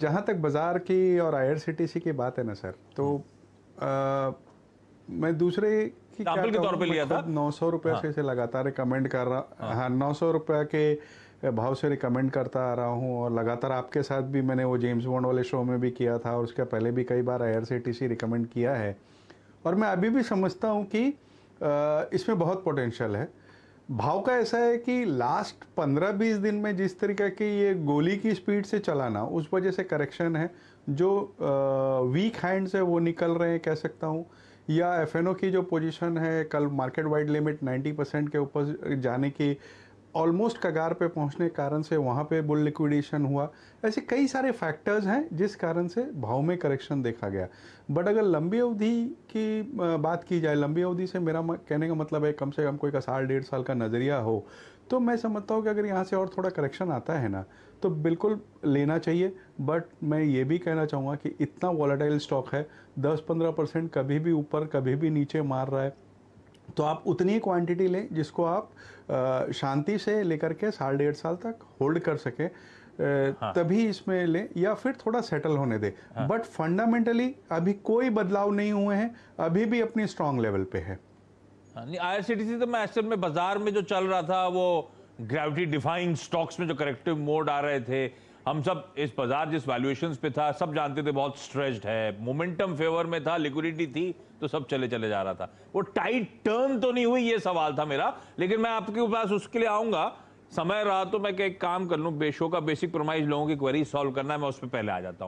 जहाँ तक बाज़ार की और आईआरसीटीसी की बात है ना सर तो आ, हम्म। मैं दूसरे की के तौर पे लिया था मतलब नौ सौ रुपये हाँ। से लगातार रिकमेंड कर रहा हाँ।, हाँ, नौ सौ रुपये के भाव से रिकमेंड करता आ रहा हूँ और लगातार आपके साथ भी मैंने वो जेम्स बॉन्ड वाले शो में भी किया था और उसके पहले भी कई बार आई रिकमेंड किया है और मैं अभी भी समझता हूँ कि इसमें बहुत पोटेंशियल है भाव का ऐसा है कि लास्ट 15-20 दिन में जिस तरीके की ये गोली की स्पीड से चलाना उस वजह से करेक्शन है जो वीक हैंड्स है वो निकल रहे हैं कह सकता हूँ या एफ की जो पोजीशन है कल मार्केट वाइड लिमिट 90 परसेंट के ऊपर जाने की ऑलमोस्ट कगार पे पहुंचने के कारण से वहाँ पे बुल लिक्विडेशन हुआ ऐसे कई सारे फैक्टर्स हैं जिस कारण से भाव में करेक्शन देखा गया बट अगर लंबी अवधि की बात की जाए लंबी अवधि से मेरा कहने का मतलब है कम से कम कोई का साल डेढ़ साल का नज़रिया हो तो मैं समझता हूँ कि अगर यहाँ से और थोड़ा करेक्शन आता है ना तो बिल्कुल लेना चाहिए बट मैं ये भी कहना चाहूँगा कि इतना वॉलेटाइल स्टॉक है दस पंद्रह परसेंट कभी भी ऊपर कभी भी नीचे मार रहा है तो आप उतनी ही क्वांटिटी लें जिसको आप शांति से लेकर के साल डेढ़ साल तक होल्ड कर सकें हाँ. तभी इसमें लें या फिर थोड़ा सेटल होने दें हाँ. बट फंडामेंटली अभी कोई बदलाव नहीं हुए हैं अभी भी अपनी स्ट्रांग लेवल पे है आईआरसीटीसी हाँ, तो मैं एक्चुअल में बाजार में जो चल रहा था वो ग्रेविटी डिफाइंग स्टॉक्स में जो करेक्टिव मोड आ रहे थे हम सब इस बाजार जिस वैल्यूएशन पे था सब जानते थे बहुत स्ट्रेस्ड है मोमेंटम फेवर में था लिक्विडिटी थी तो सब चले चले जा रहा था वो टाइट टर्न तो नहीं हुई ये सवाल था मेरा लेकिन मैं आपके पास उसके लिए आऊंगा समय रहा तो मैं एक काम कर लूँ बेशो का बेसिक प्रोमाइज लोगों की क्वेरी सॉल्व करना है मैं उस पर पहले आ जाता हूँ